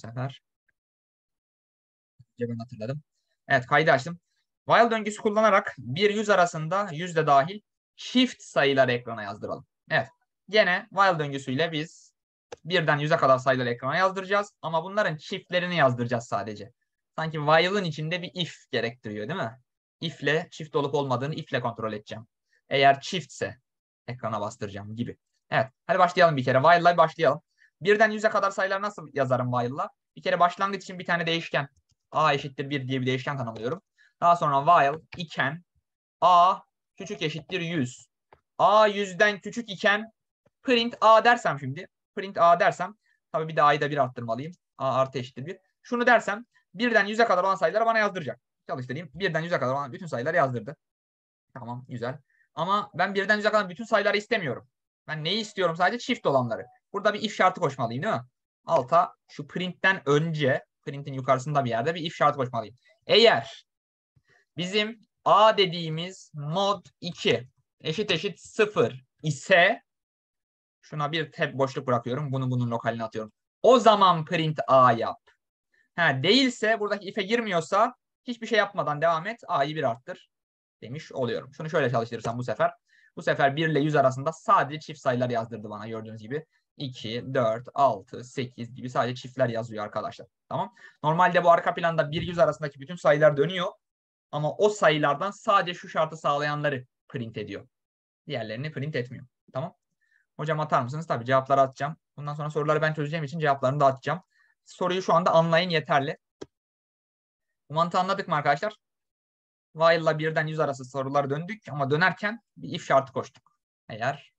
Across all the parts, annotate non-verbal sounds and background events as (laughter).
sefer. Önce ben hatırladım. Evet kaydı açtım. While döngüsü kullanarak bir yüz arasında 100 de dahil shift sayıları ekrana yazdıralım. Evet. Gene while döngüsüyle biz birden yüz'e kadar sayıları ekrana yazdıracağız. Ama bunların çiftlerini yazdıracağız sadece. Sanki while'ın içinde bir if gerektiriyor değil mi? If'le çift olup olmadığını if'le kontrol edeceğim. Eğer çiftse ekrana bastıracağım gibi. Evet. Hadi başlayalım bir kere. While'la başlayalım. Birden yüz'e kadar sayılar nasıl yazarım while'la? Bir kere başlangıç için bir tane değişken a eşittir 1 diye bir değişken tanımlıyorum. Daha sonra while iken a küçük eşittir 100. a 100'den küçük iken print a dersem şimdi. Print a dersem tabii bir de a'yı da 1 arttırmalıyım. a artı eşittir 1. Şunu dersem birden 100'e kadar olan sayıları bana yazdıracak. Çalıştırayım. Birden 100'e kadar olan bütün sayıları yazdırdı. Tamam güzel. Ama ben birden 100'e kadar bütün sayıları istemiyorum. Ben neyi istiyorum? Sadece çift olanları. Burada bir if şartı koşmalıyım değil mi? Alta şu print'ten önce print'in yukarısında bir yerde bir if şartı koşmalıyım. Eğer bizim a dediğimiz mod 2 eşit eşit 0 ise şuna bir tab boşluk bırakıyorum. Bunu bunun lokaline atıyorum. O zaman print a yap. Ha, değilse buradaki if'e girmiyorsa hiçbir şey yapmadan devam et. A'yı bir arttır demiş oluyorum. Şunu şöyle çalıştırırsam bu sefer. Bu sefer 1 ile 100 arasında sadece çift sayılar yazdırdı bana gördüğünüz gibi. 2, 4, 6, 8 gibi sadece çiftler yazıyor arkadaşlar. Tamam. Normalde bu arka planda 1 100 arasındaki bütün sayılar dönüyor. Ama o sayılardan sadece şu şartı sağlayanları print ediyor. Diğerlerini print etmiyor. Tamam. Hocam atar mısınız? Tabii cevapları atacağım. Bundan sonra soruları ben çözeceğim için cevaplarını da atacağım. Soruyu şu anda anlayın yeterli. Bu mantığı anladık mı arkadaşlar? While ile birden 100 arası sorular döndük ama dönerken bir if şartı koştuk. Eğer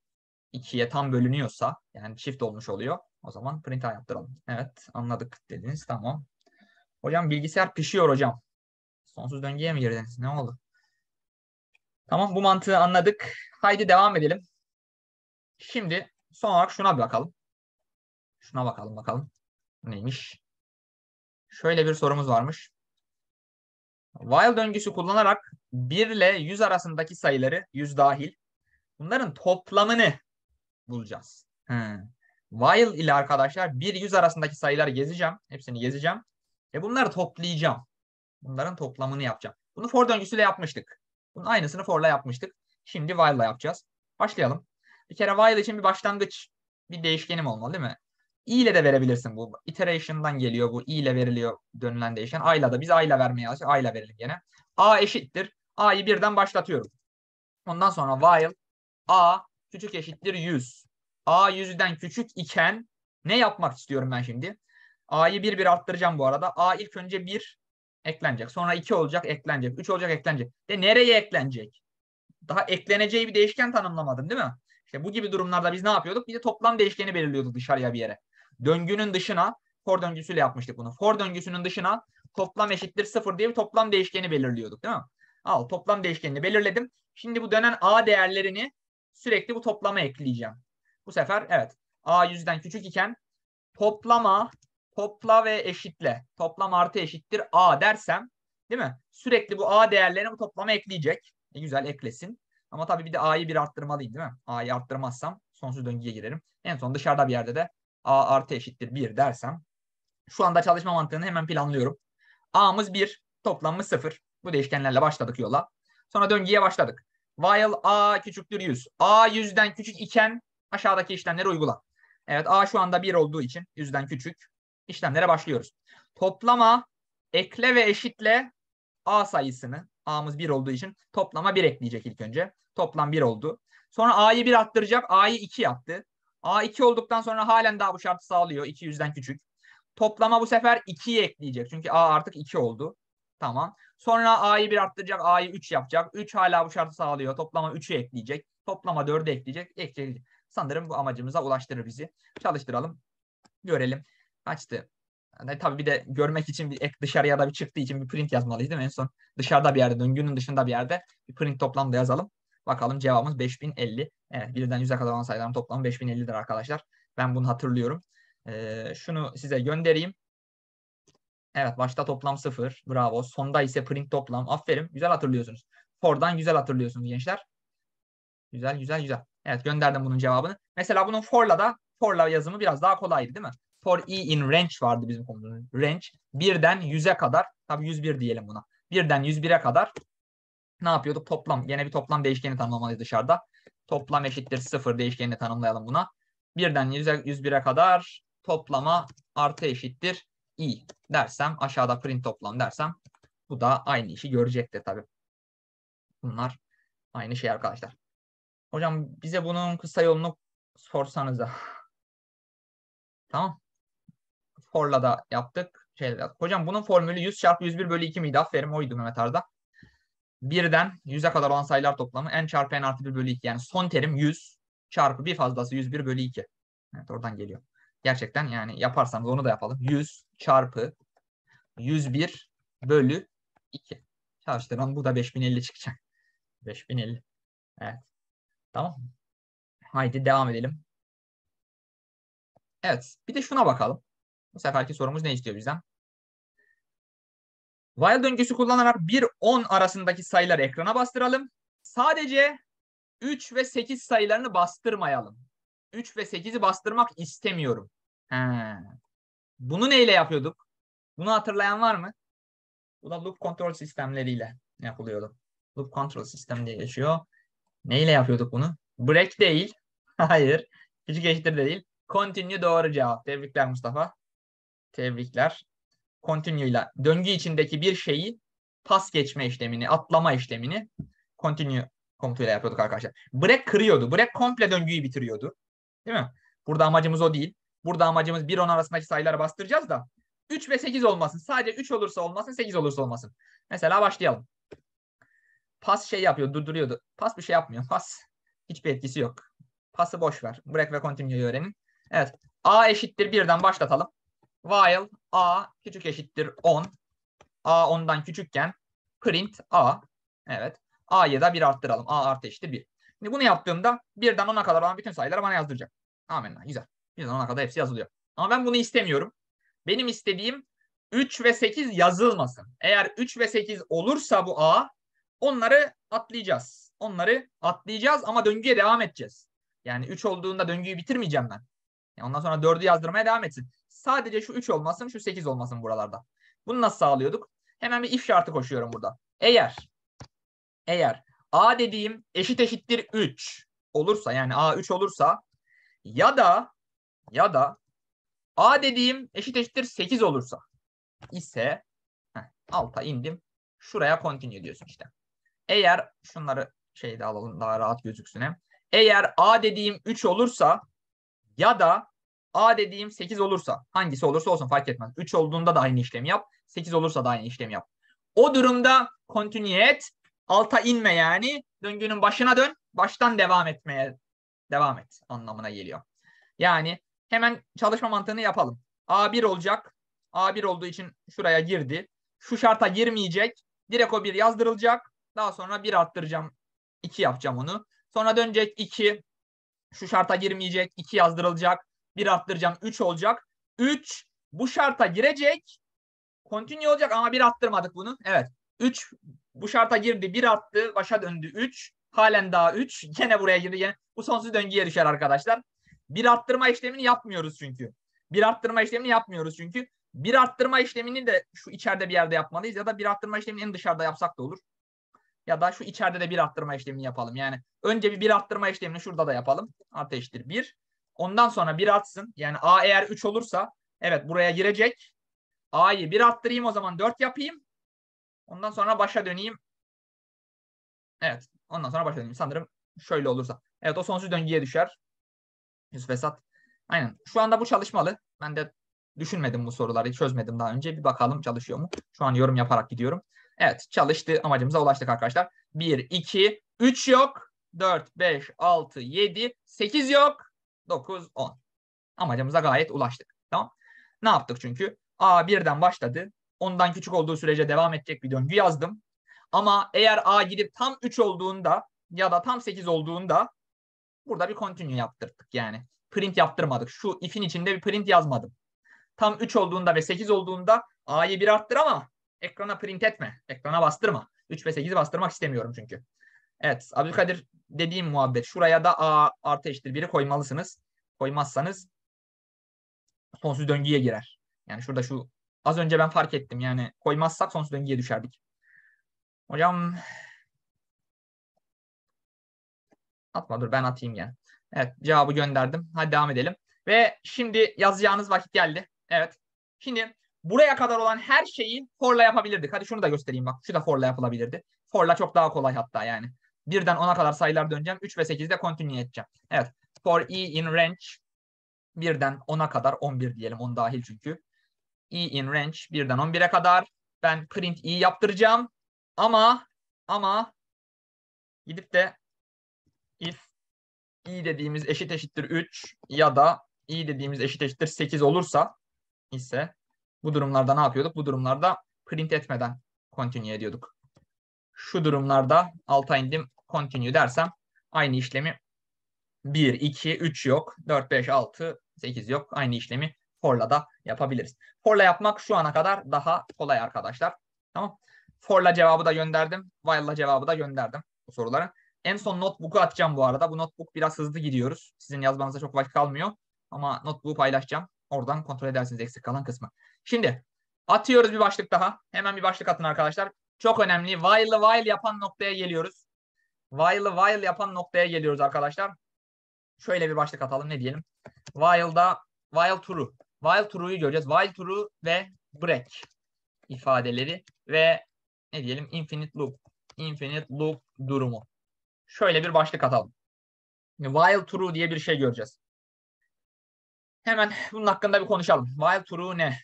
ikiye tam bölünüyorsa yani çift olmuş oluyor. O zaman print out yaptıralım. Evet anladık dediniz tamam. Hocam bilgisayar pişiyor hocam. Sonsuz döngüye mi girdiniz? Ne oldu? Tamam bu mantığı anladık. Haydi devam edelim. Şimdi son olarak şuna bakalım. Şuna bakalım bakalım. Neymiş? Şöyle bir sorumuz varmış. While döngüsü kullanarak 1 ile 100 arasındaki sayıları 100 dahil bunların toplamını bulacağız. He. While ile arkadaşlar 1 100 arasındaki sayıları gezeceğim. Hepsini gezeceğim. ve bunları toplayacağım. Bunların toplamını yapacağım. Bunu for döngüsüyle yapmıştık. Bunun aynısını for'la yapmıştık. Şimdi while ile yapacağız. Başlayalım. Bir kere while için bir başlangıç bir değişkenim olmalı değil mi? i ile de verebilirsin bu. Iteration'dan geliyor bu. i ile veriliyor dönülen değişken. a ile de biz a ile vermeye çalışıyoruz. a ile verelim gene. a eşittir. a'yı birden başlatıyorum. Ondan sonra while a küçük eşittir 100. A 100'den küçük iken ne yapmak istiyorum ben şimdi? A'yı bir bir arttıracağım bu arada. A ilk önce 1 eklenecek. Sonra 2 olacak eklenecek. 3 olacak eklenecek. De nereye eklenecek? Daha ekleneceği bir değişken tanımlamadım değil mi? İşte bu gibi durumlarda biz ne yapıyorduk? Bir de toplam değişkeni belirliyorduk dışarıya bir yere. Döngünün dışına for döngüsüyle yapmıştık bunu. For döngüsünün dışına toplam eşittir 0 diye bir toplam değişkeni belirliyorduk değil mi? Al toplam değişkenini belirledim. Şimdi bu dönen A değerlerini sürekli bu toplama ekleyeceğim. Bu sefer evet A yüzden küçük iken toplama, topla ve eşitle. Toplam artı eşittir A dersem değil mi? Sürekli bu A değerlerini bu toplama ekleyecek. E, güzel eklesin. Ama tabii bir de A'yı bir arttırmalıyım değil mi? A'yı arttırmazsam sonsuz döngüye girerim. En son dışarıda bir yerde de A artı eşittir 1 dersem. Şu anda çalışma mantığını hemen planlıyorum. A'mız 1, toplamımız 0. Bu değişkenlerle başladık yola. Sonra döngüye başladık. While a küçüktür 100. A 100'den küçük iken aşağıdaki işlemleri uygula. Evet a şu anda 1 olduğu için 100'den küçük işlemlere başlıyoruz. Toplama, ekle ve eşitle a sayısını. A'mız 1 olduğu için toplama 1 ekleyecek ilk önce. Toplam 1 oldu. Sonra a'yı 1 arttıracak. A'yı 2 yaptı. A 2 olduktan sonra halen daha bu şartı sağlıyor. 2 yüzden küçük. Toplama bu sefer 2'yi ekleyecek. Çünkü A artık 2 oldu. Tamam. Sonra A'yı 1 arttıracak. A'yı 3 yapacak. 3 hala bu şartı sağlıyor. Toplama 3'ü ekleyecek. Toplama 4'ü ekleyecek. Ekleyecek. Sanırım bu amacımıza ulaştırır bizi. Çalıştıralım. Görelim. Kaçtı? Yani tabii bir de görmek için bir ek dışarıya da bir çıktığı için bir print yazmalıyız değil mi? En son dışarıda bir yerde, döngünün dışında bir yerde bir print toplamda yazalım. Bakalım cevabımız 5050. Evet, birden 100'e kadar olan sayıların toplamı 5050'dir arkadaşlar. Ben bunu hatırlıyorum. Ee, şunu size göndereyim. Evet başta toplam sıfır. Bravo. Sonda ise print toplam. Aferin. Güzel hatırlıyorsunuz. For'dan güzel hatırlıyorsunuz gençler. Güzel güzel güzel. Evet gönderdim bunun cevabını. Mesela bunun for'la da for'la yazımı biraz daha kolaydı değil mi? For e in range vardı bizim konumuz. Range. Birden 100'e kadar. Tabii 101 diyelim buna. Birden 101'e kadar ne yapıyorduk? Toplam. yine bir toplam değişkeni tanımlamalıyız dışarıda. Toplam eşittir 0 değişkenini tanımlayalım buna. Birden 100'e 101'e kadar toplama artı eşittir i dersem aşağıda print toplam dersem bu da aynı işi görecektir tabii. Bunlar aynı şey arkadaşlar. Hocam bize bunun kısa yolunu sorsanız (laughs) Tamam. For'la da yaptık. Şeyle yaptık. Hocam bunun formülü 100 çarpı 101 bölü 2 miydi? Aferin oydu Mehmet Arda. Birden 100'e kadar olan sayılar toplamı n çarpı n artı 1 bölü 2. Yani son terim 100 çarpı bir fazlası 101 bölü 2. Evet oradan geliyor. Gerçekten yani yaparsanız onu da yapalım. 100 çarpı 101 bölü 2. Çalıştırın. Bu da 5050 çıkacak. 5050. Evet. Tamam mı? Haydi devam edelim. Evet. Bir de şuna bakalım. Bu seferki sorumuz ne istiyor bizden? While döngüsü kullanarak 1-10 arasındaki sayıları ekrana bastıralım. Sadece 3 ve 8 sayılarını bastırmayalım. 3 ve 8'i bastırmak istemiyorum. He. Bunu neyle yapıyorduk? Bunu hatırlayan var mı? Bu da loop kontrol sistemleriyle yapılıyordu. Loop kontrol sistem diye geçiyor. Neyle yapıyorduk bunu? Break değil. (laughs) Hayır. Hiç geçtir değil. Continue doğru cevap. Tebrikler Mustafa. Tebrikler. Continue ile döngü içindeki bir şeyi pas geçme işlemini, atlama işlemini continue komutuyla yapıyorduk arkadaşlar. Break kırıyordu. Break komple döngüyü bitiriyordu. Değil mi? Burada amacımız o değil. Burada amacımız 1-10 arasındaki sayıları bastıracağız da 3 ve 8 olmasın. Sadece 3 olursa olmasın, 8 olursa olmasın. Mesela başlayalım. Pas şey yapıyor, durduruyordu. Pas bir şey yapmıyor. Pas hiçbir etkisi yok. Pası boş ver. Break ve continue'yu öğrenin. Evet. A eşittir 1'den başlatalım. While A küçük eşittir 10. A 10'dan küçükken print A. Evet. A'yı da 1 arttıralım. A artı eşittir 1. Şimdi bunu yaptığımda 1'den 10'a kadar olan bütün sayıları bana yazdıracak. Amenna. Güzel. Bir zamana kadar hepsi yazılıyor. Ama ben bunu istemiyorum. Benim istediğim 3 ve 8 yazılmasın. Eğer 3 ve 8 olursa bu A onları atlayacağız. Onları atlayacağız ama döngüye devam edeceğiz. Yani 3 olduğunda döngüyü bitirmeyeceğim ben. Yani ondan sonra 4'ü yazdırmaya devam etsin. Sadece şu 3 olmasın, şu 8 olmasın buralarda. Bunu nasıl sağlıyorduk? Hemen bir if şartı koşuyorum burada. Eğer eğer A dediğim eşit eşittir 3 olursa yani A 3 olursa ya da ya da A dediğim eşit eşittir 8 olursa ise heh, alta indim. Şuraya continue diyorsun işte. Eğer şunları şeyde alalım daha rahat gözüksün hem. Eğer A dediğim 3 olursa ya da A dediğim 8 olursa hangisi olursa olsun fark etmez. 3 olduğunda da aynı işlemi yap. 8 olursa da aynı işlemi yap. O durumda continue et. Alta inme yani. Döngünün başına dön. Baştan devam etmeye devam et anlamına geliyor. Yani Hemen çalışma mantığını yapalım. A1 olacak. A1 olduğu için şuraya girdi. Şu şarta girmeyecek. Direkt o 1 yazdırılacak. Daha sonra 1 arttıracağım. 2 yapacağım onu. Sonra dönecek 2. Şu şarta girmeyecek. 2 yazdırılacak. 1 arttıracağım. 3 olacak. 3 bu şarta girecek. Continue olacak ama 1 arttırmadık bunu. Evet. 3 bu şarta girdi. 1 attı. Başa döndü. 3. Halen daha 3. Gene buraya girdi. Gene. Bu sonsuz döngüye düşer arkadaşlar. Bir arttırma işlemini yapmıyoruz çünkü. Bir arttırma işlemini yapmıyoruz çünkü. Bir arttırma işlemini de şu içeride bir yerde yapmalıyız ya da bir arttırma işlemini en dışarıda yapsak da olur. Ya da şu içeride de bir arttırma işlemini yapalım. Yani önce bir bir arttırma işlemini şurada da yapalım. Ateştir 1. Ondan sonra bir artsın. Yani A eğer 3 olursa evet buraya girecek. A'yı bir arttırayım o zaman 4 yapayım. Ondan sonra başa döneyim. Evet. Ondan sonra başa döneyim. Sanırım şöyle olursa. Evet o sonsuz döngüye düşer. Yusuf Esat. Aynen. Şu anda bu çalışmalı. Ben de düşünmedim bu soruları. Çözmedim daha önce. Bir bakalım çalışıyor mu? Şu an yorum yaparak gidiyorum. Evet çalıştı. Amacımıza ulaştık arkadaşlar. 1, 2, 3 yok. 4, 5, 6, 7, 8 yok. 9, 10. Amacımıza gayet ulaştık. Tamam. Ne yaptık çünkü? A birden başladı. Ondan küçük olduğu sürece devam edecek bir döngü yazdım. Ama eğer A gidip tam 3 olduğunda ya da tam 8 olduğunda Burada bir continue yaptırdık yani. Print yaptırmadık. Şu if'in içinde bir print yazmadım. Tam 3 olduğunda ve 8 olduğunda a'yı 1 arttır ama ekrana print etme. Ekrana bastırma. 3 ve 8'i bastırmak istemiyorum çünkü. Evet Abdülkadir dediğim muhabbet. Şuraya da a artı eşittir 1'i koymalısınız. Koymazsanız sonsuz döngüye girer. Yani şurada şu az önce ben fark ettim. Yani koymazsak sonsuz döngüye düşerdik. Hocam Atma dur ben atayım yani. Evet cevabı gönderdim. Hadi devam edelim. Ve şimdi yazacağınız vakit geldi. Evet. Şimdi buraya kadar olan her şeyi for'la yapabilirdik. Hadi şunu da göstereyim bak. Şu da for'la yapılabilirdi. For'la çok daha kolay hatta yani. Birden 10'a kadar sayılar döneceğim. 3 ve 8'de continue edeceğim. Evet. For e in range birden 10'a kadar 11 diyelim. 10 dahil çünkü. E in range birden 11'e kadar ben print e yaptıracağım. Ama ama gidip de if i dediğimiz eşit eşittir 3 ya da i dediğimiz eşit eşittir 8 olursa ise bu durumlarda ne yapıyorduk? Bu durumlarda print etmeden continue ediyorduk. Şu durumlarda alta indim continue dersem aynı işlemi 1, 2, 3 yok. 4, 5, 6, 8 yok. Aynı işlemi for'la da yapabiliriz. For'la yapmak şu ana kadar daha kolay arkadaşlar. Tamam. For'la cevabı da gönderdim. While'la cevabı da gönderdim bu sorulara. En son notebook'u atacağım bu arada. Bu notebook biraz hızlı gidiyoruz. Sizin yazmanıza çok vakit kalmıyor. Ama notebook'u paylaşacağım. Oradan kontrol edersiniz eksik kalan kısmı. Şimdi atıyoruz bir başlık daha. Hemen bir başlık atın arkadaşlar. Çok önemli. While while yapan noktaya geliyoruz. While while yapan noktaya geliyoruz arkadaşlar. Şöyle bir başlık atalım ne diyelim. While'da while true. While true'yu göreceğiz. While true ve break ifadeleri ve ne diyelim infinite loop. Infinite loop durumu şöyle bir başlık atalım. While true diye bir şey göreceğiz. Hemen bunun hakkında bir konuşalım. While true ne?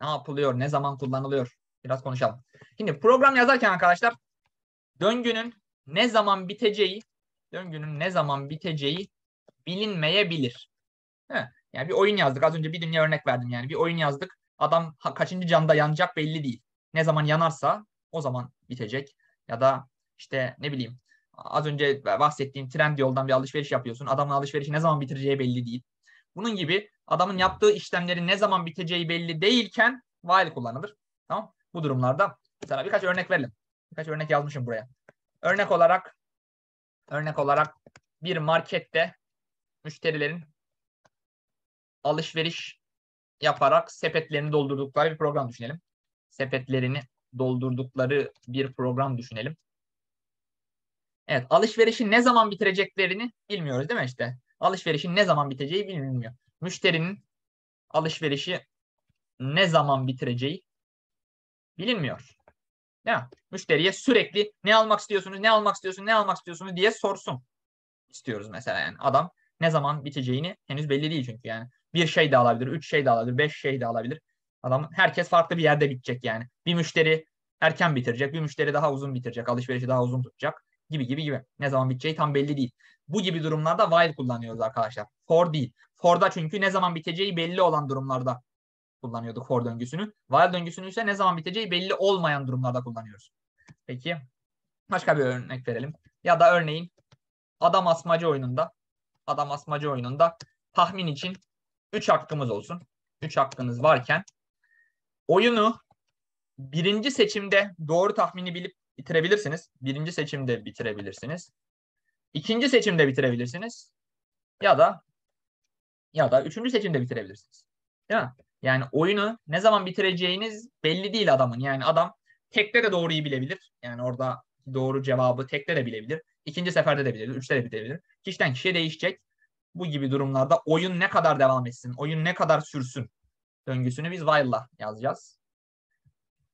Ne yapılıyor? Ne zaman kullanılıyor? Biraz konuşalım. Şimdi program yazarken arkadaşlar döngünün ne zaman biteceği döngünün ne zaman biteceği bilinmeyebilir. He. Yani bir oyun yazdık. Az önce bir dünya örnek verdim yani. Bir oyun yazdık. Adam kaçıncı canda yanacak belli değil. Ne zaman yanarsa o zaman bitecek. Ya da işte ne bileyim Az önce bahsettiğim trend yoldan bir alışveriş yapıyorsun. Adamın alışverişi ne zaman bitireceği belli değil. Bunun gibi adamın yaptığı işlemlerin ne zaman biteceği belli değilken while kullanılır. Tamam Bu durumlarda mesela birkaç örnek verelim. Birkaç örnek yazmışım buraya. Örnek olarak örnek olarak bir markette müşterilerin alışveriş yaparak sepetlerini doldurdukları bir program düşünelim. Sepetlerini doldurdukları bir program düşünelim. Evet alışverişi ne zaman bitireceklerini bilmiyoruz değil mi işte? Alışverişin ne zaman biteceği bilinmiyor. Müşterinin alışverişi ne zaman bitireceği bilinmiyor. Değil Müşteriye sürekli ne almak istiyorsunuz, ne almak istiyorsunuz, ne almak istiyorsunuz diye sorsun istiyoruz mesela yani. Adam ne zaman biteceğini henüz belli değil çünkü yani. Bir şey de alabilir, üç şey de alabilir, beş şey de alabilir. Adam herkes farklı bir yerde bitecek yani. Bir müşteri erken bitirecek, bir müşteri daha uzun bitirecek, alışverişi daha uzun tutacak gibi gibi gibi. Ne zaman biteceği tam belli değil. Bu gibi durumlarda while kullanıyoruz arkadaşlar. For değil. For'da çünkü ne zaman biteceği belli olan durumlarda kullanıyorduk for döngüsünü. While döngüsünü ise ne zaman biteceği belli olmayan durumlarda kullanıyoruz. Peki başka bir örnek verelim. Ya da örneğin adam asmacı oyununda adam asmacı oyununda tahmin için 3 hakkımız olsun. 3 hakkınız varken oyunu birinci seçimde doğru tahmini bilip bitirebilirsiniz. Birinci seçimde bitirebilirsiniz. İkinci seçimde bitirebilirsiniz. Ya da ya da üçüncü seçimde bitirebilirsiniz. Değil mi? Yani oyunu ne zaman bitireceğiniz belli değil adamın. Yani adam tekte de doğruyu bilebilir. Yani orada doğru cevabı tekte de bilebilir. İkinci seferde de bilebilir. Üçte de bilebilir. Kişiden kişiye değişecek. Bu gibi durumlarda oyun ne kadar devam etsin, oyun ne kadar sürsün döngüsünü biz while'la yazacağız.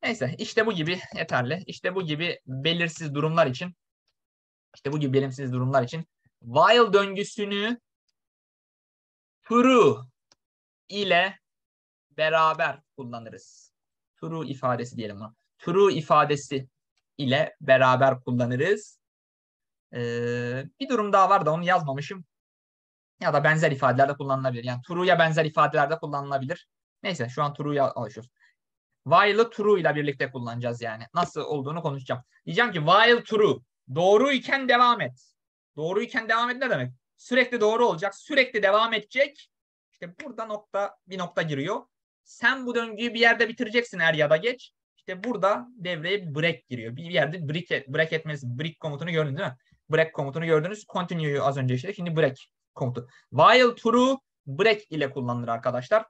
Neyse işte bu gibi yeterli. İşte bu gibi belirsiz durumlar için işte bu gibi belirsiz durumlar için while döngüsünü true ile beraber kullanırız. True ifadesi diyelim ona. True ifadesi ile beraber kullanırız. Ee, bir durum daha var da onu yazmamışım. Ya da benzer ifadelerde kullanılabilir. Yani true'ya benzer ifadelerde kullanılabilir. Neyse şu an true'ya alışıyoruz while true ile birlikte kullanacağız yani. Nasıl olduğunu konuşacağım. Diyeceğim ki while true. Doğru iken devam et. Doğru iken devam et ne demek? Sürekli doğru olacak. Sürekli devam edecek. İşte burada nokta bir nokta giriyor. Sen bu döngüyü bir yerde bitireceksin er ya da geç. İşte burada devreye bir break giriyor. Bir yerde break, et, break etmesi, break komutunu gördünüz değil mi? Break komutunu gördünüz. Continue'yu az önce işledik. Şimdi break komutu. While true break ile kullanılır arkadaşlar.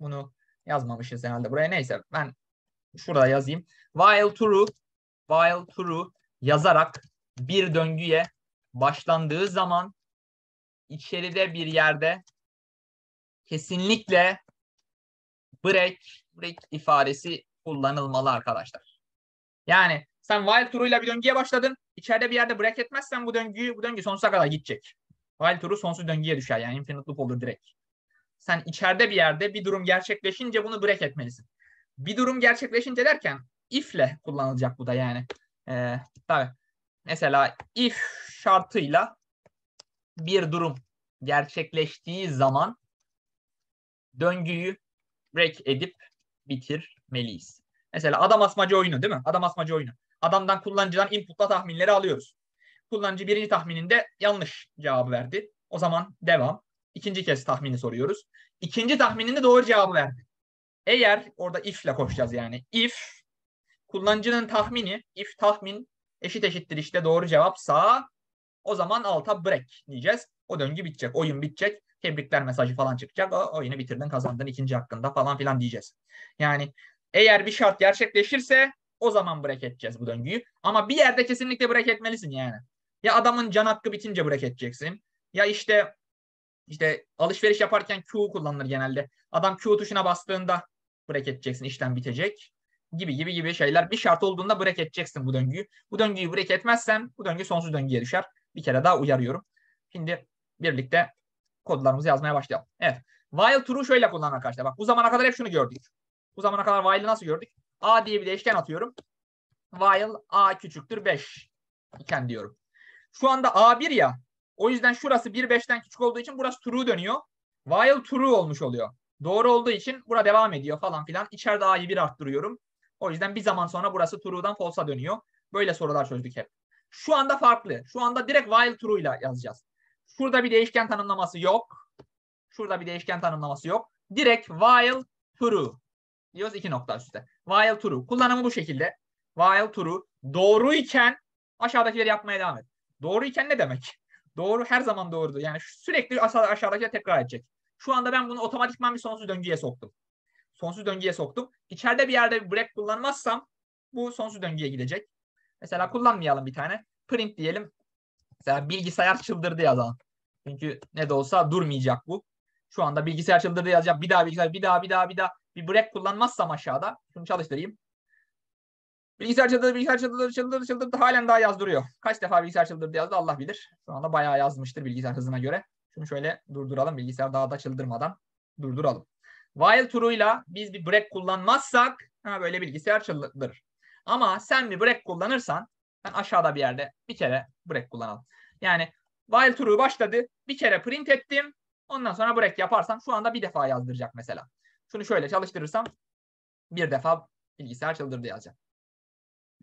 Bunu Yazmamışız herhalde buraya. Neyse ben şurada yazayım. While true, while true yazarak bir döngüye başlandığı zaman içeride bir yerde kesinlikle break, break ifadesi kullanılmalı arkadaşlar. Yani sen while True ile bir döngüye başladın. İçeride bir yerde break etmezsen bu döngüyü bu döngü sonsuza kadar gidecek. While True sonsuz döngüye düşer. Yani infinite loop olur direkt sen içeride bir yerde bir durum gerçekleşince bunu break etmelisin. Bir durum gerçekleşince derken if'le kullanılacak bu da yani. Ee, tabii. Mesela if şartıyla bir durum gerçekleştiği zaman döngüyü break edip bitirmeliyiz. Mesela adam asmacı oyunu değil mi? Adam asmacı oyunu. Adamdan kullanıcıdan inputla tahminleri alıyoruz. Kullanıcı birinci tahmininde yanlış cevabı verdi. O zaman devam. İkinci kez tahmini soruyoruz. İkinci tahmininde doğru cevabı verdi. Eğer orada if ile koşacağız yani. If kullanıcının tahmini, if tahmin eşit eşittir işte doğru cevap sağ. O zaman alta break diyeceğiz. O döngü bitecek. Oyun bitecek. Tebrikler mesajı falan çıkacak. O oyunu bitirdin kazandın ikinci hakkında falan filan diyeceğiz. Yani eğer bir şart gerçekleşirse o zaman break edeceğiz bu döngüyü. Ama bir yerde kesinlikle break etmelisin yani. Ya adamın can hakkı bitince break edeceksin. Ya işte işte alışveriş yaparken Q kullanılır genelde. Adam Q tuşuna bastığında break edeceksin işlem bitecek gibi gibi gibi şeyler. Bir şart olduğunda break edeceksin bu döngüyü. Bu döngüyü break etmezsen bu döngü sonsuz döngüye düşer. Bir kere daha uyarıyorum. Şimdi birlikte kodlarımızı yazmaya başlayalım. Evet. While true şöyle kullanın arkadaşlar. Bak bu zamana kadar hep şunu gördük. Bu zamana kadar while'ı nasıl gördük? A diye bir değişken atıyorum. While A küçüktür 5 iken diyorum. Şu anda A1 ya. O yüzden şurası 1.5'ten küçük olduğu için burası true dönüyor. While true olmuş oluyor. Doğru olduğu için bura devam ediyor falan filan. İçeride a'yı 1 arttırıyorum. O yüzden bir zaman sonra burası true'dan false'a dönüyor. Böyle sorular çözdük hep. Şu anda farklı. Şu anda direkt while true ile yazacağız. Şurada bir değişken tanımlaması yok. Şurada bir değişken tanımlaması yok. Direkt while true diyoruz iki nokta üstte. While true. Kullanımı bu şekilde. While true. Doğruyken aşağıdakileri yapmaya devam et. Doğruyken ne demek? Doğru her zaman doğrudu Yani sürekli aşağı, aşağıdaki tekrar edecek. Şu anda ben bunu otomatikman bir sonsuz döngüye soktum. Sonsuz döngüye soktum. İçeride bir yerde bir break kullanmazsam bu sonsuz döngüye gidecek. Mesela kullanmayalım bir tane. Print diyelim. Mesela bilgisayar çıldırdı yazalım. Çünkü ne de olsa durmayacak bu. Şu anda bilgisayar çıldırdı yazacağım. Bir daha bilgisayar bir daha bir daha bir daha bir break kullanmazsam aşağıda. Şunu çalıştırayım. Bilgisayar çıldırdı, bilgisayar çıldırdı, çıldırdı, çıldırdı. Halen daha yazdırıyor. Kaç defa bilgisayar çıldırdı yazdı Allah bilir. Şu anda bayağı yazmıştır bilgisayar hızına göre. Şunu şöyle durduralım. Bilgisayar daha da çıldırmadan durduralım. While true'yla biz bir break kullanmazsak ha böyle bilgisayar çıldırır. Ama sen bir break kullanırsan ben aşağıda bir yerde bir kere break kullanalım. Yani while true başladı. Bir kere print ettim. Ondan sonra break yaparsam şu anda bir defa yazdıracak mesela. Şunu şöyle çalıştırırsam bir defa bilgisayar çıldırdı yazacak.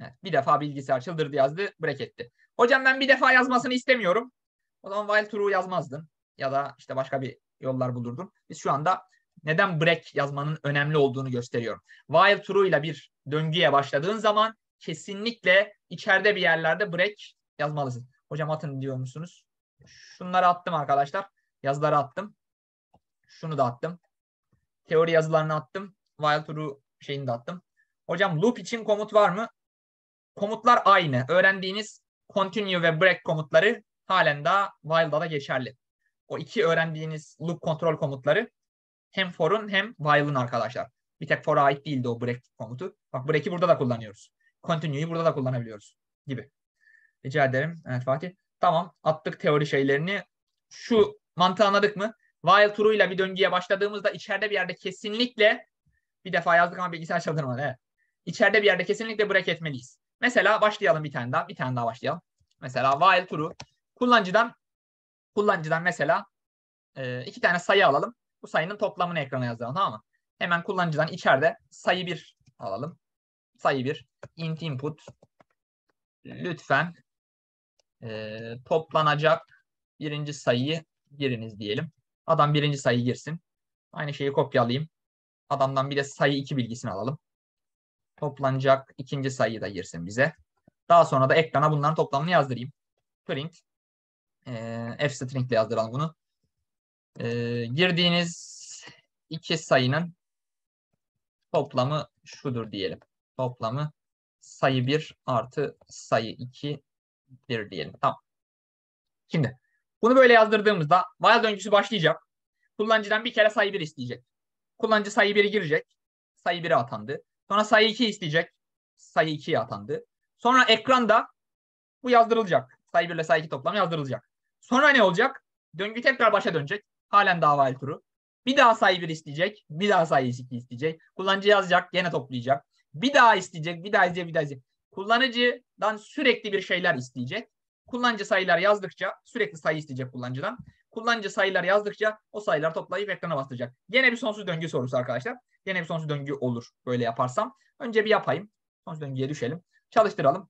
Evet, bir defa bilgisayar çıldırdı yazdı, break etti. Hocam ben bir defa yazmasını istemiyorum. O zaman while true yazmazdın ya da işte başka bir yollar bulurdun. Biz şu anda neden break yazmanın önemli olduğunu gösteriyorum. While true ile bir döngüye başladığın zaman kesinlikle içeride bir yerlerde break yazmalısın. Hocam atın diyor musunuz? Şunları attım arkadaşlar. Yazıları attım. Şunu da attım. Teori yazılarını attım. While true şeyini de attım. Hocam loop için komut var mı? Komutlar aynı. Öğrendiğiniz continue ve break komutları halen daha while'da da geçerli. O iki öğrendiğiniz loop kontrol komutları hem for'un hem while'ın arkadaşlar. Bir tek for'a ait değildi o break komutu. Bak break'i burada da kullanıyoruz. Continue'yu burada da kullanabiliyoruz gibi. Rica ederim. Evet Fatih. Tamam attık teori şeylerini. Şu mantığı anladık mı? While turuyla bir döngüye başladığımızda içeride bir yerde kesinlikle bir defa yazdık ama bilgisayar çaldırmadı. Evet. İçeride bir yerde kesinlikle break etmeliyiz. Mesela başlayalım bir tane daha. Bir tane daha başlayalım. Mesela while true. Kullanıcıdan kullanıcıdan mesela e, iki tane sayı alalım. Bu sayının toplamını ekrana yazalım tamam mı? Hemen kullanıcıdan içeride sayı 1 alalım. Sayı 1 int input lütfen e, toplanacak birinci sayıyı giriniz diyelim. Adam birinci sayı girsin. Aynı şeyi kopyalayayım. Adamdan bir de sayı 2 bilgisini alalım toplanacak ikinci sayıyı da girsin bize. Daha sonra da ekrana bunların toplamını yazdırayım. Print. E, f-string ile yazdıralım bunu. E, girdiğiniz iki sayının toplamı şudur diyelim. Toplamı sayı 1 artı sayı 2 1 diyelim. Tamam. Şimdi bunu böyle yazdırdığımızda while döngüsü başlayacak. Kullanıcıdan bir kere sayı 1 isteyecek. Kullanıcı sayı 1'i girecek. Sayı 1'e atandı. Sonra sayı 2 isteyecek. Sayı 2'ye atandı. Sonra ekranda bu yazdırılacak. Sayı 1 ile sayı 2 toplamı yazdırılacak. Sonra ne olacak? Döngü tekrar başa dönecek. Halen dava el turu. Bir daha sayı 1 isteyecek. Bir daha sayı 2 isteyecek. Kullanıcı yazacak. Gene toplayacak. Bir daha isteyecek. Bir daha isteyecek. Bir daha isteyecek. Kullanıcıdan sürekli bir şeyler isteyecek. Kullanıcı sayılar yazdıkça sürekli sayı isteyecek kullanıcıdan. Kullanıcı sayılar yazdıkça o sayılar toplayıp ekrana bastıracak. Yine bir sonsuz döngü sorusu arkadaşlar. Yine bir sonsuz döngü olur böyle yaparsam. Önce bir yapayım. Sonsuz döngüye düşelim. Çalıştıralım.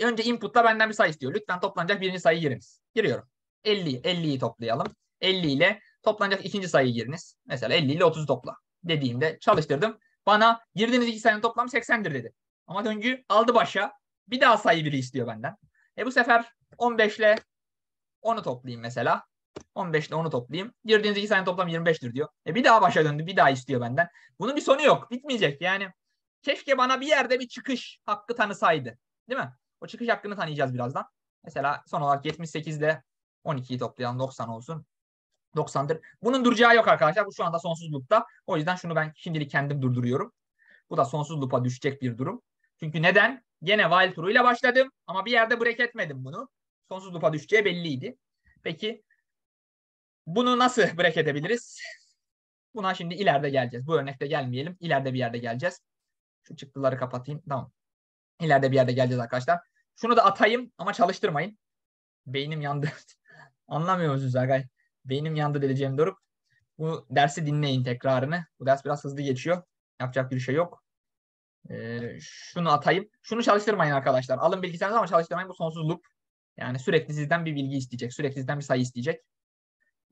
Önce input'ta benden bir sayı istiyor. Lütfen toplanacak birinci sayı giriniz. Giriyorum. 50, 50'yi toplayalım. 50 ile toplanacak ikinci sayı giriniz. Mesela 50 ile 30'u topla dediğimde çalıştırdım. Bana girdiğiniz iki sayının toplamı 80'dir dedi. Ama döngü aldı başa. Bir daha sayı biri istiyor benden. E bu sefer 15 ile 10'u toplayayım mesela. 15 ile onu toplayayım. Girdiğiniz iki saniye toplam 25'tir diyor. E bir daha başa döndü. Bir daha istiyor benden. Bunun bir sonu yok. Bitmeyecek yani. Keşke bana bir yerde bir çıkış hakkı tanısaydı. Değil mi? O çıkış hakkını tanıyacağız birazdan. Mesela son olarak 78 ile 12'yi toplayalım. 90 olsun. 90'dır. Bunun duracağı yok arkadaşlar. Bu şu anda sonsuz loopta. O yüzden şunu ben şimdilik kendim durduruyorum. Bu da sonsuz loop'a düşecek bir durum. Çünkü neden? Gene while ile başladım ama bir yerde break etmedim bunu. Sonsuz loop'a düşeceği belliydi. Peki bunu nasıl break edebiliriz? Buna şimdi ileride geleceğiz. Bu örnekte gelmeyelim. İleride bir yerde geleceğiz. Şu çıktıları kapatayım. Tamam. İleride bir yerde geleceğiz arkadaşlar. Şunu da atayım ama çalıştırmayın. Beynim yandı. (laughs) Anlamıyor musunuz arkadaşlar? Beynim yandı deleceğim durup. Bu dersi dinleyin tekrarını. Bu ders biraz hızlı geçiyor. Yapacak bir şey yok. Ee, şunu atayım. Şunu çalıştırmayın arkadaşlar. Alın bilgisayarınızı ama çalıştırmayın. Bu sonsuz loop. Yani sürekli sizden bir bilgi isteyecek. Sürekli sizden bir sayı isteyecek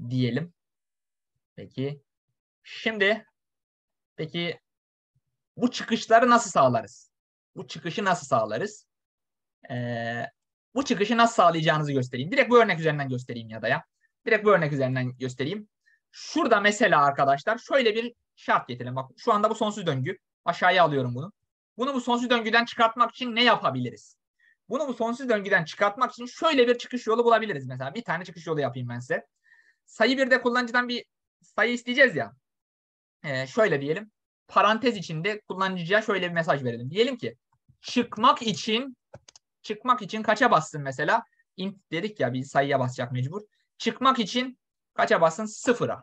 diyelim. Peki. Şimdi peki bu çıkışları nasıl sağlarız? Bu çıkışı nasıl sağlarız? Ee, bu çıkışı nasıl sağlayacağınızı göstereyim. Direkt bu örnek üzerinden göstereyim ya da ya. Direkt bu örnek üzerinden göstereyim. Şurada mesela arkadaşlar şöyle bir şart getirelim. Bak şu anda bu sonsuz döngü. Aşağıya alıyorum bunu. Bunu bu sonsuz döngüden çıkartmak için ne yapabiliriz? Bunu bu sonsuz döngüden çıkartmak için şöyle bir çıkış yolu bulabiliriz. Mesela bir tane çıkış yolu yapayım ben size sayı bir de kullanıcıdan bir sayı isteyeceğiz ya. E, şöyle diyelim. Parantez içinde kullanıcıya şöyle bir mesaj verelim. Diyelim ki çıkmak için çıkmak için kaça bastın mesela? Int dedik ya bir sayıya basacak mecbur. Çıkmak için kaça bastın Sıfıra.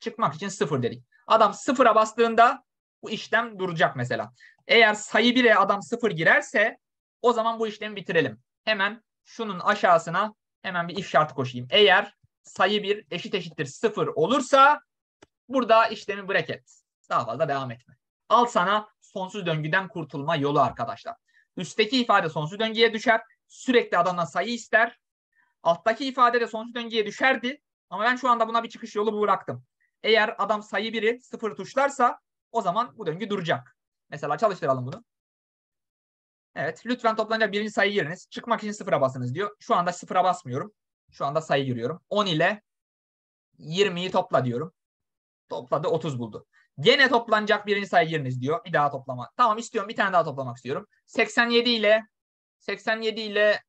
Çıkmak için sıfır dedik. Adam sıfıra bastığında bu işlem duracak mesela. Eğer sayı 1'e adam sıfır girerse o zaman bu işlemi bitirelim. Hemen şunun aşağısına hemen bir if şartı koşayım. Eğer sayı bir eşit eşittir sıfır olursa burada işlemi bırak et. Daha fazla devam etme. Al sana sonsuz döngüden kurtulma yolu arkadaşlar. Üstteki ifade sonsuz döngüye düşer. Sürekli adamdan sayı ister. Alttaki ifade de sonsuz döngüye düşerdi. Ama ben şu anda buna bir çıkış yolu bıraktım. Eğer adam sayı biri sıfır tuşlarsa o zaman bu döngü duracak. Mesela çalıştıralım bunu. Evet lütfen toplanacak birinci sayı giriniz. Çıkmak için sıfıra basınız diyor. Şu anda sıfıra basmıyorum. Şu anda sayı giriyorum. 10 ile 20'yi topla diyorum. Topladı 30 buldu. Gene toplanacak birinci sayı giriniz diyor. Bir daha toplama. Tamam istiyorum bir tane daha toplamak istiyorum. 87 ile 87 ile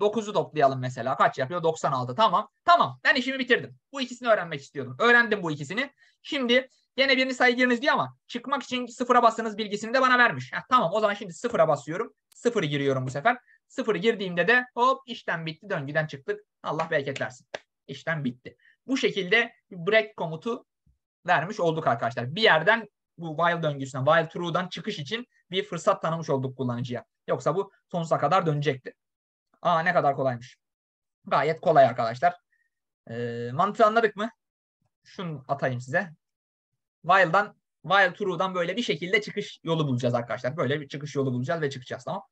9'u toplayalım mesela. Kaç yapıyor? 96. Tamam. Tamam. Ben işimi bitirdim. Bu ikisini öğrenmek istiyordum. Öğrendim bu ikisini. Şimdi gene birini sayı giriniz diyor ama çıkmak için sıfıra bastığınız bilgisini de bana vermiş. Heh, tamam o zaman şimdi sıfıra basıyorum. Sıfırı giriyorum bu sefer. Sıfır girdiğimde de hop işten bitti döngüden çıktık. Allah bereketlersin. İşten bitti. Bu şekilde break komutu vermiş olduk arkadaşlar. Bir yerden bu while döngüsünden, while true'dan çıkış için bir fırsat tanımış olduk kullanıcıya. Yoksa bu sonsuza kadar dönecekti. Aa ne kadar kolaymış. Gayet kolay arkadaşlar. Ee, mantığı anladık mı? Şunu atayım size. While'dan, while true'dan böyle bir şekilde çıkış yolu bulacağız arkadaşlar. Böyle bir çıkış yolu bulacağız ve çıkacağız tamam.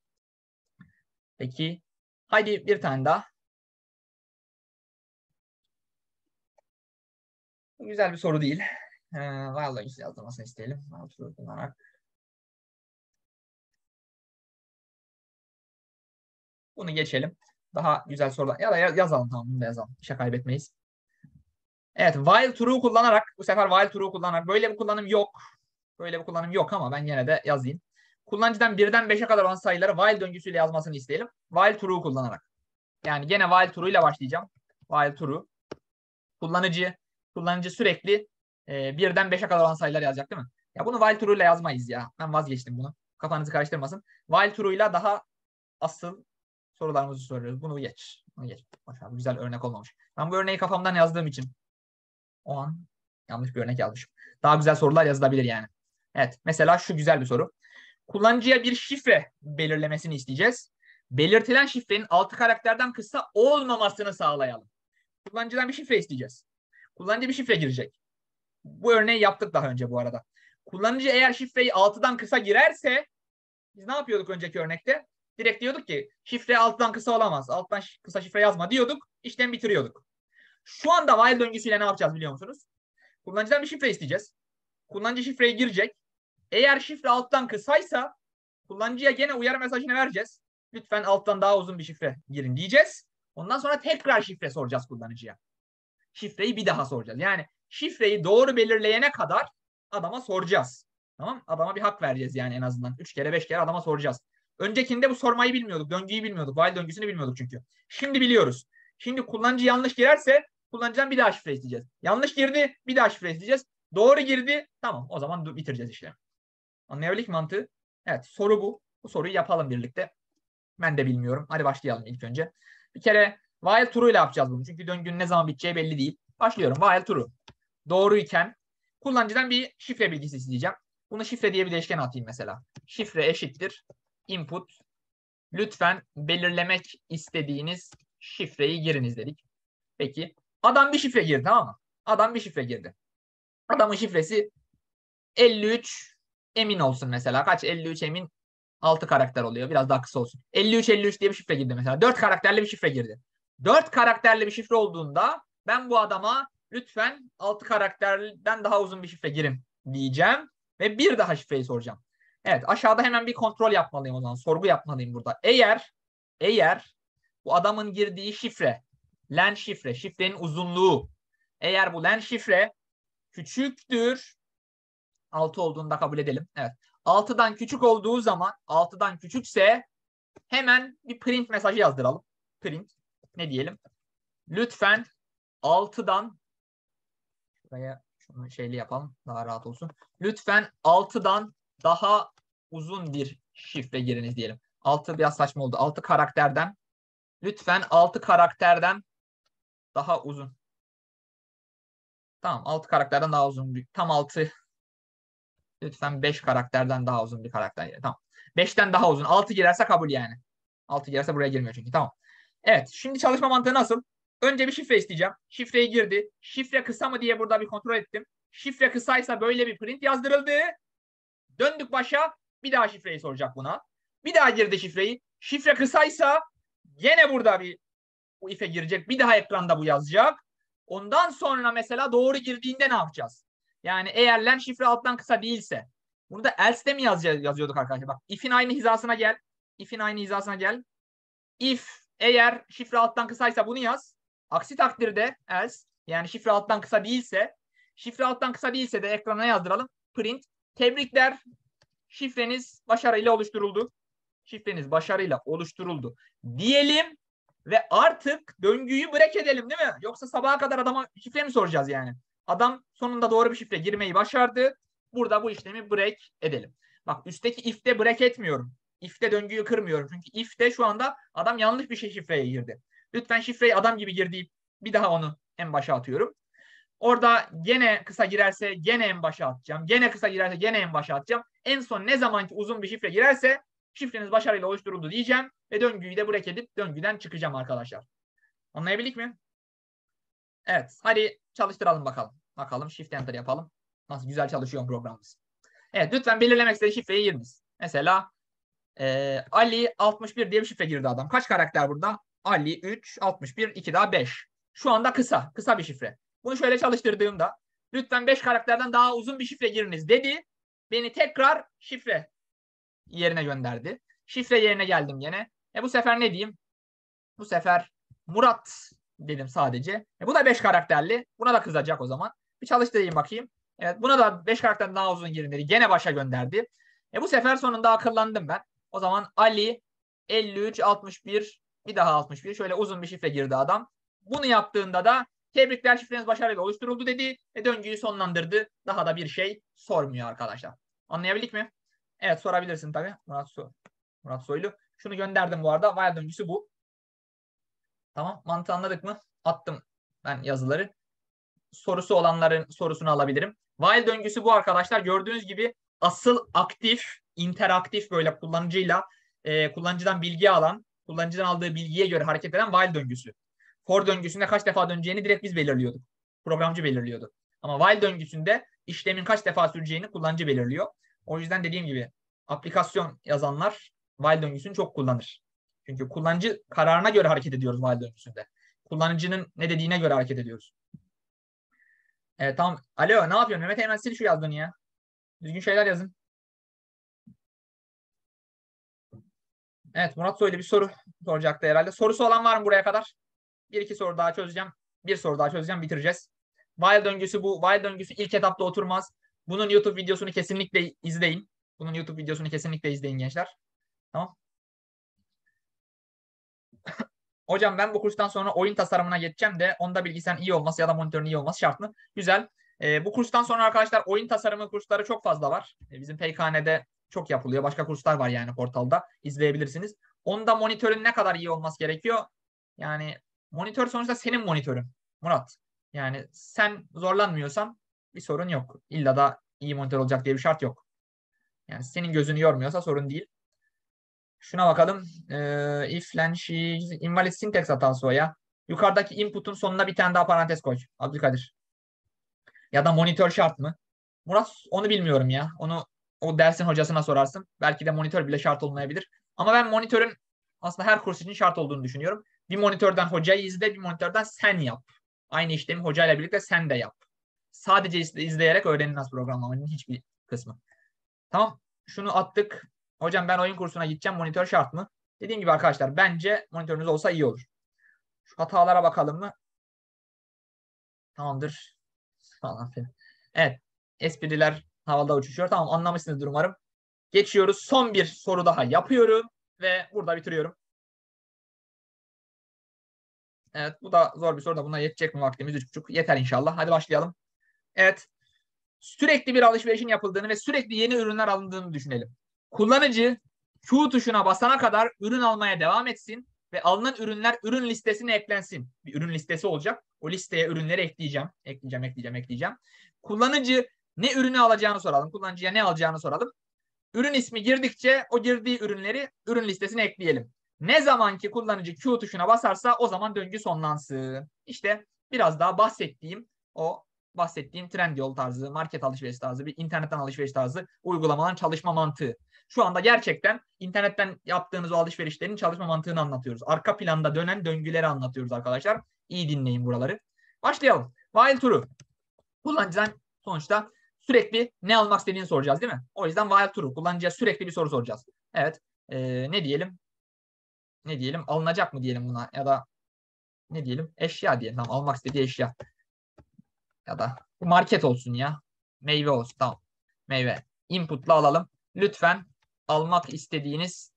Peki. Haydi bir tane daha. Güzel bir soru değil. Ee, vallahi güzel yazılmasını isteyelim. Altı kullanarak. Bunu geçelim. Daha güzel sorular. Ya da yazalım tamam bunu da yazalım. Bir şey kaybetmeyiz. Evet while true kullanarak bu sefer while true kullanarak böyle bir kullanım yok. Böyle bir kullanım yok ama ben yine de yazayım. Kullanıcıdan birden beşe kadar olan sayıları while döngüsüyle yazmasını isteyelim. While true kullanarak. Yani gene while true ile başlayacağım. While true. Kullanıcı kullanıcı sürekli e, birden beşe kadar olan sayılar yazacak değil mi? Ya bunu while true ile yazmayız ya. Ben vazgeçtim bunu. Kafanızı karıştırmasın. While true ile daha asıl sorularımızı soruyoruz. Bunu geç. Bunu geç. Başarılı. Güzel örnek olmamış. Ben bu örneği kafamdan yazdığım için o an yanlış bir örnek yazmışım. Daha güzel sorular yazılabilir yani. Evet. Mesela şu güzel bir soru kullanıcıya bir şifre belirlemesini isteyeceğiz. Belirtilen şifrenin altı karakterden kısa olmamasını sağlayalım. Kullanıcıdan bir şifre isteyeceğiz. Kullanıcı bir şifre girecek. Bu örneği yaptık daha önce bu arada. Kullanıcı eğer şifreyi altıdan kısa girerse biz ne yapıyorduk önceki örnekte? Direkt diyorduk ki şifre 6'dan kısa olamaz. Alttan kısa şifre yazma diyorduk. İşlemi bitiriyorduk. Şu anda while döngüsüyle ne yapacağız biliyor musunuz? Kullanıcıdan bir şifre isteyeceğiz. Kullanıcı şifreyi girecek. Eğer şifre alttan kısaysa kullanıcıya gene uyarı mesajını vereceğiz. Lütfen alttan daha uzun bir şifre girin diyeceğiz. Ondan sonra tekrar şifre soracağız kullanıcıya. Şifreyi bir daha soracağız. Yani şifreyi doğru belirleyene kadar adama soracağız. Tamam Adama bir hak vereceğiz yani en azından. Üç kere beş kere adama soracağız. Öncekinde bu sormayı bilmiyorduk. Döngüyü bilmiyorduk. While döngüsünü bilmiyorduk çünkü. Şimdi biliyoruz. Şimdi kullanıcı yanlış girerse kullanıcıdan bir daha şifre isteyeceğiz. Yanlış girdi bir daha şifre isteyeceğiz. Doğru girdi tamam o zaman bitireceğiz işlemi. Anlayabildik mantığı? Evet soru bu. Bu soruyu yapalım birlikte. Ben de bilmiyorum. Hadi başlayalım ilk önce. Bir kere while ile yapacağız bunu. Çünkü döngünün ne zaman biteceği belli değil. Başlıyorum. While true. Doğru iken kullanıcıdan bir şifre bilgisi isteyeceğim. Bunu şifre diye bir değişken atayım mesela. Şifre eşittir input. Lütfen belirlemek istediğiniz şifreyi giriniz dedik. Peki. Adam bir şifre girdi tamam mı? Adam bir şifre girdi. Adamın şifresi 53 emin olsun mesela. Kaç? 53 emin 6 karakter oluyor. Biraz daha kısa olsun. 53-53 diye bir şifre girdi mesela. 4 karakterli bir şifre girdi. 4 karakterli bir şifre olduğunda ben bu adama lütfen 6 karakterden daha uzun bir şifre girin diyeceğim. Ve bir daha şifreyi soracağım. Evet aşağıda hemen bir kontrol yapmalıyım o zaman. Sorgu yapmalıyım burada. Eğer eğer bu adamın girdiği şifre len şifre şifrenin uzunluğu eğer bu len şifre küçüktür 6 olduğunu da kabul edelim. Evet. 6'dan küçük olduğu zaman 6'dan küçükse hemen bir print mesajı yazdıralım. Print ne diyelim? Lütfen 6'dan şuraya şunu şeyli yapalım daha rahat olsun. Lütfen 6'dan daha uzun bir şifre giriniz diyelim. 6 biraz saçma oldu. 6 karakterden lütfen 6 karakterden daha uzun. Tamam 6 karakterden daha uzun. Tam 6 Lütfen 5 karakterden daha uzun bir karakter. Yani. E, tamam. 5'ten daha uzun. 6 girerse kabul yani. 6 girerse buraya girmiyor çünkü. Tamam. Evet. Şimdi çalışma mantığı nasıl? Önce bir şifre isteyeceğim. Şifreyi girdi. Şifre kısa mı diye burada bir kontrol ettim. Şifre kısaysa böyle bir print yazdırıldı. Döndük başa. Bir daha şifreyi soracak buna. Bir daha girdi şifreyi. Şifre kısaysa gene burada bir bu ife girecek. Bir daha ekranda bu yazacak. Ondan sonra mesela doğru girdiğinde ne yapacağız? Yani eğer len şifre alttan kısa değilse. Bunu da else'de mi yazacağız, yazıyorduk arkadaşlar? Bak if'in aynı hizasına gel. If'in aynı hizasına gel. If eğer şifre alttan kısaysa bunu yaz. Aksi takdirde else yani şifre alttan kısa değilse şifre alttan kısa değilse de ekrana yazdıralım. Print. Tebrikler. Şifreniz başarıyla oluşturuldu. Şifreniz başarıyla oluşturuldu. Diyelim ve artık döngüyü break edelim değil mi? Yoksa sabaha kadar adama şifre mi soracağız yani? Adam sonunda doğru bir şifre girmeyi başardı. Burada bu işlemi break edelim. Bak üstteki if'te break etmiyorum. If'te döngüyü kırmıyorum. Çünkü if'te şu anda adam yanlış bir şey şifreye girdi. Lütfen şifreyi adam gibi gir deyip bir daha onu en başa atıyorum. Orada gene kısa girerse gene en başa atacağım. Gene kısa girerse gene en başa atacağım. En son ne zaman uzun bir şifre girerse şifreniz başarıyla oluşturuldu diyeceğim. Ve döngüyü de break edip döngüden çıkacağım arkadaşlar. Anlayabildik mi? Evet. Hadi çalıştıralım bakalım. Bakalım shift enter yapalım. Nasıl güzel çalışıyor programımız. Evet lütfen belirlemek istediği şifreyi giriniz. Mesela e, Ali 61 diye bir şifre girdi adam. Kaç karakter burada? Ali 3, 61, 2 daha 5. Şu anda kısa. Kısa bir şifre. Bunu şöyle çalıştırdığımda lütfen 5 karakterden daha uzun bir şifre giriniz dedi. Beni tekrar şifre yerine gönderdi. Şifre yerine geldim yine. E bu sefer ne diyeyim? Bu sefer Murat dedim sadece. E bu da 5 karakterli. Buna da kızacak o zaman. Bir çalıştırayım bakayım. Evet buna da 5 karakter daha uzun girin Gene başa gönderdi. E bu sefer sonunda akıllandım ben. O zaman Ali 53 61 bir daha 61 şöyle uzun bir şifre girdi adam. Bunu yaptığında da tebrikler şifreniz başarıyla oluşturuldu dedi ve döngüyü sonlandırdı. Daha da bir şey sormuyor arkadaşlar. Anlayabildik mi? Evet sorabilirsin tabii. Murat, so Murat Soylu. Şunu gönderdim bu arada. While döngüsü bu. Tamam mantığı anladık mı? Attım ben yazıları sorusu olanların sorusunu alabilirim. While döngüsü bu arkadaşlar. Gördüğünüz gibi asıl aktif, interaktif böyle kullanıcıyla e, kullanıcıdan bilgi alan, kullanıcıdan aldığı bilgiye göre hareket eden while döngüsü. For döngüsünde kaç defa döneceğini direkt biz belirliyorduk. Programcı belirliyordu. Ama while döngüsünde işlemin kaç defa süreceğini kullanıcı belirliyor. O yüzden dediğim gibi aplikasyon yazanlar while döngüsünü çok kullanır. Çünkü kullanıcı kararına göre hareket ediyoruz while döngüsünde. Kullanıcının ne dediğine göre hareket ediyoruz. Evet tamam. Alo ne yapıyorsun? Mehmet hemen sil şu yazdığını ya. Düzgün şeyler yazın. Evet Murat Soylu bir soru soracaktı herhalde. Sorusu olan var mı buraya kadar? Bir iki soru daha çözeceğim. Bir soru daha çözeceğim bitireceğiz. While döngüsü bu. While döngüsü ilk etapta oturmaz. Bunun YouTube videosunu kesinlikle izleyin. Bunun YouTube videosunu kesinlikle izleyin gençler. Tamam. Hocam ben bu kurstan sonra oyun tasarımına geçeceğim de onda bilgisayar iyi olması ya da monitörün iyi olması şart mı? Güzel. E, bu kurstan sonra arkadaşlar oyun tasarımı kursları çok fazla var. E, bizim PKN'de çok yapılıyor. Başka kurslar var yani portalda. izleyebilirsiniz. Onda monitörün ne kadar iyi olması gerekiyor? Yani monitör sonuçta senin monitörün Murat. Yani sen zorlanmıyorsan bir sorun yok. İlla da iyi monitör olacak diye bir şart yok. Yani senin gözünü yormuyorsa sorun değil. Şuna bakalım. E, if len she invalid syntax hatası o ya. Yukarıdaki input'un sonuna bir tane daha parantez koy. Abdülkadir. Ya da monitör şart mı? Murat onu bilmiyorum ya. Onu o dersin hocasına sorarsın. Belki de monitör bile şart olmayabilir. Ama ben monitörün aslında her kurs için şart olduğunu düşünüyorum. Bir monitörden hocayı izle, bir monitörden sen yap. Aynı işlemi hocayla birlikte sen de yap. Sadece izleyerek öğrenilmez programlamanın hiçbir kısmı. Tamam. Şunu attık. Hocam ben oyun kursuna gideceğim monitör şart mı? Dediğim gibi arkadaşlar bence monitörünüz olsa iyi olur. Şu hatalara bakalım mı? Tamamdır. Falan filan. Evet. Espriler havada uçuşuyor. Tamam anlamışsınızdır umarım. Geçiyoruz. Son bir soru daha yapıyorum ve burada bitiriyorum. Evet bu da zor bir soru da buna yetecek mi vaktimiz? 3,5 yeter inşallah. Hadi başlayalım. Evet. Sürekli bir alışverişin yapıldığını ve sürekli yeni ürünler alındığını düşünelim. Kullanıcı Q tuşuna basana kadar ürün almaya devam etsin ve alınan ürünler ürün listesine eklensin. Bir ürün listesi olacak. O listeye ürünleri ekleyeceğim. Ekleyeceğim, ekleyeceğim, ekleyeceğim. Kullanıcı ne ürünü alacağını soralım. Kullanıcıya ne alacağını soralım. Ürün ismi girdikçe o girdiği ürünleri ürün listesine ekleyelim. Ne zaman ki kullanıcı Q tuşuna basarsa o zaman döngü sonlansın. İşte biraz daha bahsettiğim o bahsettiğim trend yol tarzı, market alışveriş tarzı, bir internetten alışveriş tarzı, uygulamaların çalışma mantığı. Şu anda gerçekten internetten yaptığınız o alışverişlerin çalışma mantığını anlatıyoruz. Arka planda dönen döngüleri anlatıyoruz arkadaşlar. İyi dinleyin buraları. Başlayalım. While true. Kullanıcıdan sonuçta sürekli ne almak istediğini soracağız değil mi? O yüzden while true. Kullanıcıya sürekli bir soru soracağız. Evet. Ee, ne diyelim? Ne diyelim? Alınacak mı diyelim buna? Ya da ne diyelim? Eşya diyelim. Tamam almak istediği eşya. Ya da market olsun ya. Meyve olsun. Tamam. Meyve. Input'la alalım. Lütfen almak istediğiniz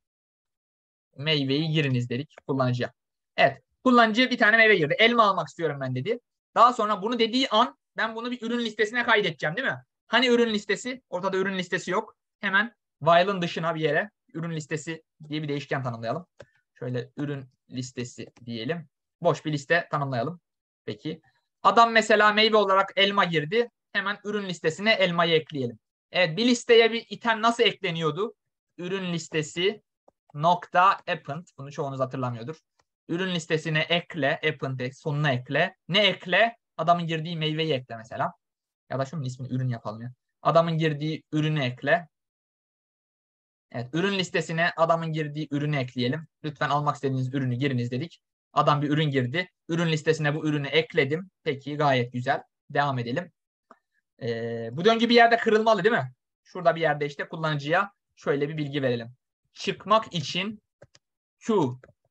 meyveyi giriniz dedik kullanıcıya. Evet kullanıcı bir tane meyve girdi. Elma almak istiyorum ben dedi. Daha sonra bunu dediği an ben bunu bir ürün listesine kaydedeceğim değil mi? Hani ürün listesi? Ortada ürün listesi yok. Hemen while'ın dışına bir yere ürün listesi diye bir değişken tanımlayalım. Şöyle ürün listesi diyelim. Boş bir liste tanımlayalım. Peki. Adam mesela meyve olarak elma girdi. Hemen ürün listesine elmayı ekleyelim. Evet bir listeye bir item nasıl ekleniyordu? ürün listesi nokta append. Bunu çoğunuz hatırlamıyordur. Ürün listesine ekle, append sonuna ekle. Ne ekle? Adamın girdiği meyveyi ekle mesela. Ya da şunun ismini ürün yapalım ya. Adamın girdiği ürünü ekle. Evet, ürün listesine adamın girdiği ürünü ekleyelim. Lütfen almak istediğiniz ürünü giriniz dedik. Adam bir ürün girdi. Ürün listesine bu ürünü ekledim. Peki gayet güzel. Devam edelim. Ee, bu döngü bir yerde kırılmalı değil mi? Şurada bir yerde işte kullanıcıya şöyle bir bilgi verelim. Çıkmak için Q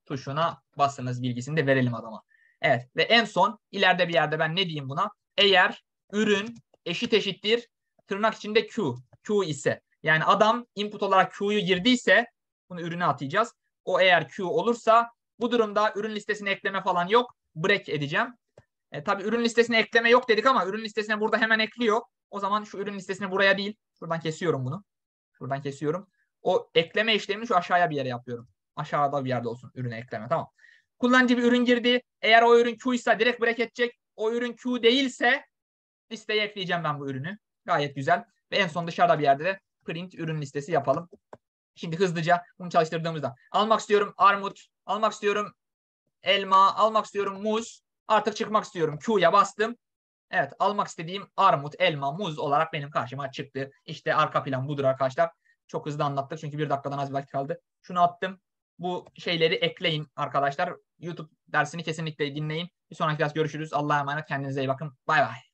tuşuna basınız bilgisini de verelim adama. Evet ve en son ileride bir yerde ben ne diyeyim buna? Eğer ürün eşit eşittir tırnak içinde Q. Q ise yani adam input olarak Q'yu girdiyse bunu ürüne atacağız. O eğer Q olursa bu durumda ürün listesine ekleme falan yok. Break edeceğim. E, tabii ürün listesine ekleme yok dedik ama ürün listesine burada hemen ekliyor. O zaman şu ürün listesini buraya değil. Buradan kesiyorum bunu. Buradan kesiyorum. O ekleme işlemini şu aşağıya bir yere yapıyorum. Aşağıda bir yerde olsun ürüne ekleme. Tamam. Kullanıcı bir ürün girdi. Eğer o ürün Q ise direkt break edecek. O ürün Q değilse listeye ekleyeceğim ben bu ürünü. Gayet güzel. Ve en son dışarıda bir yerde de print ürün listesi yapalım. Şimdi hızlıca bunu çalıştırdığımızda almak istiyorum armut, almak istiyorum elma, almak istiyorum muz. Artık çıkmak istiyorum. Q'ya bastım. Evet almak istediğim armut, elma, muz olarak benim karşıma çıktı. İşte arka plan budur arkadaşlar. Çok hızlı anlattık çünkü bir dakikadan az bir vakit kaldı. Şunu attım. Bu şeyleri ekleyin arkadaşlar. YouTube dersini kesinlikle dinleyin. Bir sonraki ders görüşürüz. Allah'a emanet. Kendinize iyi bakın. Bay bay.